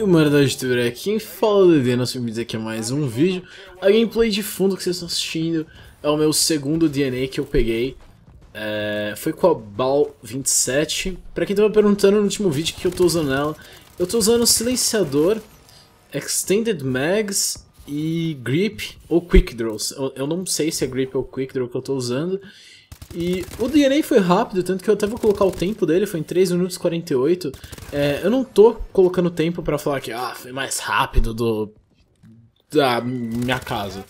E o mano da Editora aqui quem fala DD, nós bem aqui a mais um vídeo. A gameplay de fundo que vocês estão assistindo é o meu segundo DNA que eu peguei. É, foi com a BAL 27. Pra quem tava perguntando no último vídeo que eu tô usando ela, eu tô usando silenciador, extended mags e grip ou quick draws. Eu, eu não sei se é grip ou quick draw que eu tô usando. E o DNA foi rápido, tanto que eu até vou colocar o tempo dele, foi em 3 minutos 48. É, eu não tô colocando tempo para falar que ah, foi mais rápido do da minha casa.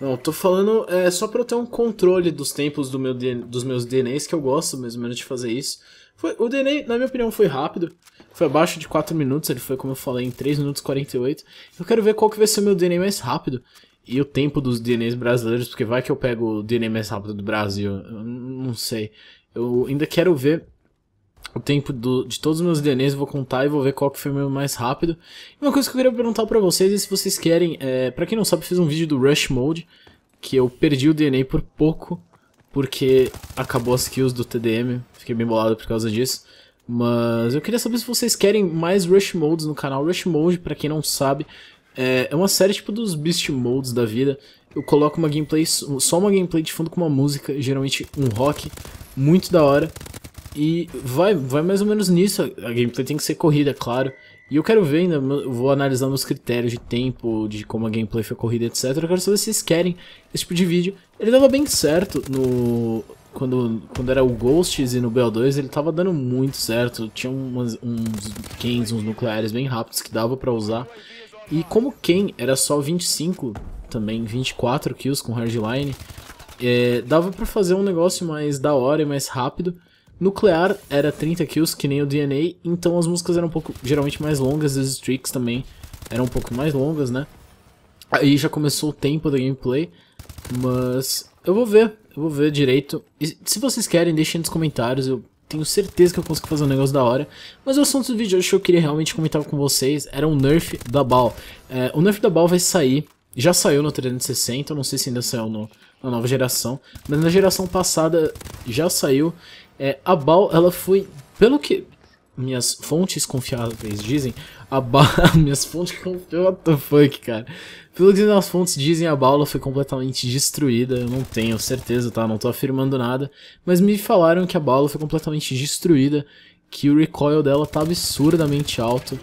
Não, tô falando é, só para eu ter um controle dos tempos do meu, dos meus DNAs, que eu gosto mais ou menos de fazer isso. Foi, o DNA, na minha opinião, foi rápido. Foi abaixo de 4 minutos, ele foi, como eu falei, em 3 minutos 48. Eu quero ver qual que vai ser o meu DNA mais rápido e o tempo dos DNAs brasileiros, porque vai que eu pego o DNA mais rápido do Brasil, eu não sei. Eu ainda quero ver o tempo do, de todos os meus DNAs, vou contar e vou ver qual que foi o meu mais rápido. E uma coisa que eu queria perguntar para vocês é se vocês querem, é, para quem não sabe, fiz um vídeo do Rush Mode, que eu perdi o DNA por pouco, porque acabou as kills do TDM, fiquei bem bolado por causa disso. Mas eu queria saber se vocês querem mais Rush Modes no canal. Rush Mode, para quem não sabe, é, é uma série tipo dos Beast Modes da vida. Eu coloco uma gameplay, só uma gameplay de fundo com uma música, geralmente um rock, muito da hora. E vai, vai mais ou menos nisso. A gameplay tem que ser corrida, é claro. E eu quero ver ainda, vou analisar meus critérios de tempo, de como a gameplay foi corrida, etc. Eu quero saber se vocês querem esse tipo de vídeo. Ele dava bem certo no. Quando, quando era o Ghosts e no BO2, ele tava dando muito certo. Tinha umas, uns cans, uns nucleares bem rápidos que dava pra usar. E como Ken era só 25, também 24 kills com hardline, é, dava para fazer um negócio mais da hora e mais rápido. Nuclear era 30 kills, que nem o DNA, então as músicas eram um pouco, geralmente mais longas, os streaks também eram um pouco mais longas, né? Aí já começou o tempo da gameplay, mas eu vou ver, eu vou ver direito. E se vocês querem, deixem nos comentários, eu tenho certeza que eu consigo fazer um negócio da hora. Mas o assunto do vídeo de hoje que eu queria realmente comentar com vocês era o nerf da Bal. É, o nerf da Bal vai sair, já saiu no 360, eu não sei se ainda saiu no, na nova geração, mas na geração passada já saiu. É, a Bal, ela foi, pelo que, minhas fontes confiáveis dizem, a ba... minhas fontes confiáveis, what the fuck, cara. Pelo que as fontes dizem, a bala foi completamente destruída, eu não tenho certeza, tá, não tô afirmando nada, mas me falaram que a bala foi completamente destruída, que o recoil dela tá absurdamente alto,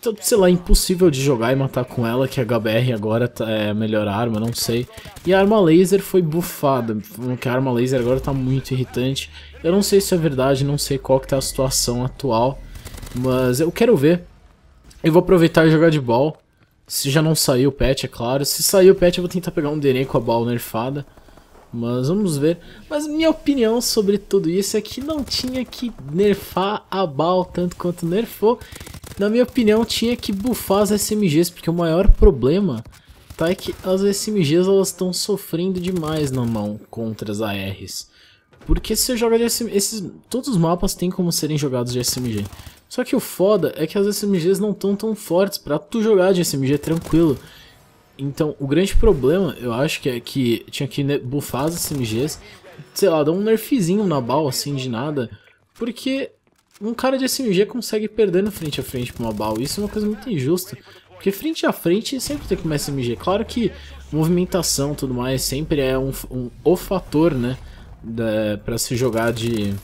então, sei lá, impossível de jogar e matar com ela, que a HBR agora tá, é a melhor arma, não sei. E a arma laser foi bufada, porque a arma laser agora tá muito irritante. Eu não sei se é verdade, não sei qual que tá a situação atual, mas eu quero ver. Eu vou aproveitar e jogar de ball. Se já não saiu o patch, é claro. Se sair o patch, eu vou tentar pegar um DNA com a ball nerfada. Mas vamos ver. Mas minha opinião sobre tudo isso é que não tinha que nerfar a Bal tanto quanto nerfou. Na minha opinião, tinha que bufar as SMGs, porque o maior problema tá é que as SMGs elas estão sofrendo demais na mão contra as ARs. Porque se você joga de SMG, esses, todos os mapas têm como serem jogados de SMG. Só que o foda é que as SMGs não estão tão fortes para tu jogar de SMG tranquilo. Então, o grande problema, eu acho que é que tinha que né, buffar as SMGs, sei lá, dar um nerfzinho na bala assim de nada, porque um cara de SMG consegue perder no frente a frente pra uma Bal Isso é uma coisa muito injusta. Porque frente a frente sempre tem que SMG. Claro que movimentação tudo mais sempre é um, um o fator, né? Da, pra se jogar de,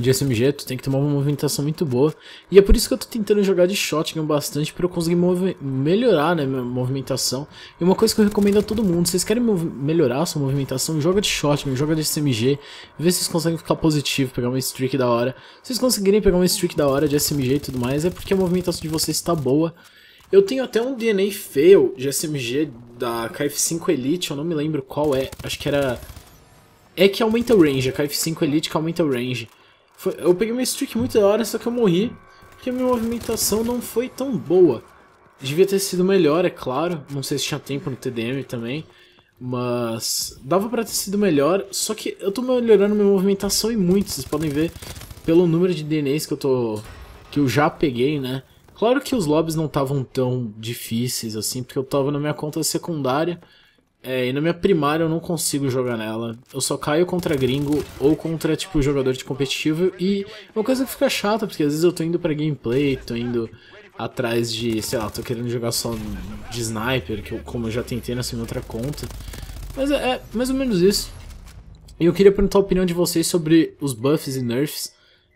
de SMG, tu tem que tomar uma movimentação muito boa. E é por isso que eu tô tentando jogar de shotgun bastante para eu conseguir melhorar né, minha movimentação. E uma coisa que eu recomendo a todo mundo, vocês querem melhorar a sua movimentação, joga de shotgun, joga de SMG, vê se vocês conseguem ficar positivo, pegar uma streak da hora. Se vocês conseguirem pegar uma streak da hora de SMG e tudo mais, é porque a movimentação de vocês está boa. Eu tenho até um DNA fail de SMG da KF5 Elite, eu não me lembro qual é, acho que era... É que aumenta o range, a KF5 Elite que aumenta o range. Foi, eu peguei uma streak muito da hora, só que eu morri. Porque a minha movimentação não foi tão boa. Devia ter sido melhor, é claro. Não sei se tinha tempo no TDM também. Mas dava pra ter sido melhor. Só que eu tô melhorando minha movimentação e muito. Vocês podem ver pelo número de DNAs que eu tô. que eu já peguei, né? Claro que os lobbies não estavam tão difíceis assim, porque eu tava na minha conta secundária. É, e na minha primária eu não consigo jogar nela. Eu só caio contra gringo ou contra, tipo, jogador de competitivo. E é uma coisa que fica chata, porque às vezes eu tô indo pra gameplay, tô indo atrás de, sei lá, tô querendo jogar só de sniper, que eu, como eu já tentei nessa minha outra conta. Mas é, é mais ou menos isso. E eu queria perguntar a opinião de vocês sobre os buffs e nerfs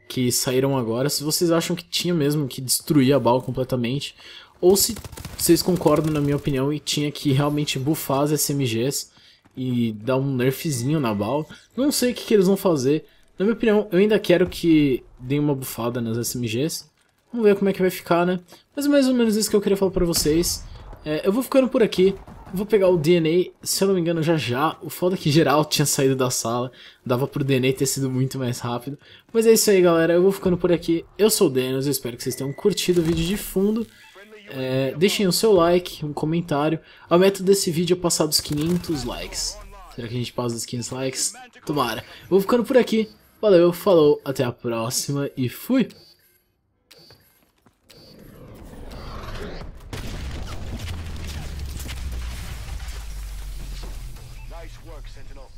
que saíram agora. Se vocês acham que tinha mesmo que destruir a bala completamente, ou se vocês concordam na minha opinião e tinha que realmente buffar as SMGs e dar um nerfzinho na bala. Não sei o que, que eles vão fazer. Na minha opinião, eu ainda quero que deem uma bufada nas SMGs. Vamos ver como é que vai ficar, né? Mas é mais ou menos isso que eu queria falar pra vocês. É, eu vou ficando por aqui. Vou pegar o DNA, se eu não me engano, já já. O foda é que geral tinha saído da sala. Dava pro DNA ter sido muito mais rápido. Mas é isso aí, galera. Eu vou ficando por aqui. Eu sou o Denos. Eu espero que vocês tenham curtido o vídeo de fundo. É, deixem o seu like, um comentário. A meta desse vídeo é passar dos 500 likes. Será que a gente passa dos 500 likes? Tomara. Vou ficando por aqui. Valeu, falou, até a próxima e fui! Nice work, Sentinel.